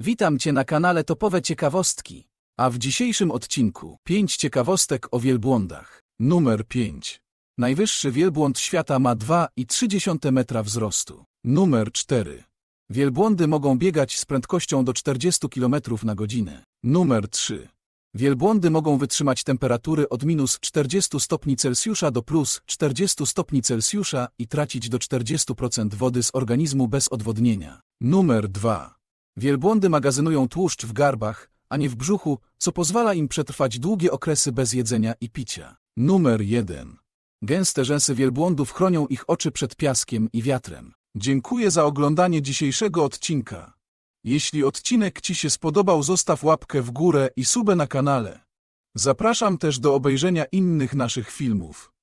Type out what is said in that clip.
Witam Cię na kanale Topowe Ciekawostki, a w dzisiejszym odcinku 5 ciekawostek o wielbłądach. Numer 5. Najwyższy wielbłąd świata ma 2,3 metra wzrostu. Numer 4. Wielbłądy mogą biegać z prędkością do 40 km na godzinę. Numer 3. Wielbłądy mogą wytrzymać temperatury od minus 40 stopni Celsjusza do plus 40 stopni Celsjusza i tracić do 40% wody z organizmu bez odwodnienia. Numer 2. Wielbłądy magazynują tłuszcz w garbach, a nie w brzuchu, co pozwala im przetrwać długie okresy bez jedzenia i picia. Numer 1. Gęste rzęsy wielbłądów chronią ich oczy przed piaskiem i wiatrem. Dziękuję za oglądanie dzisiejszego odcinka. Jeśli odcinek Ci się spodobał, zostaw łapkę w górę i subę na kanale. Zapraszam też do obejrzenia innych naszych filmów.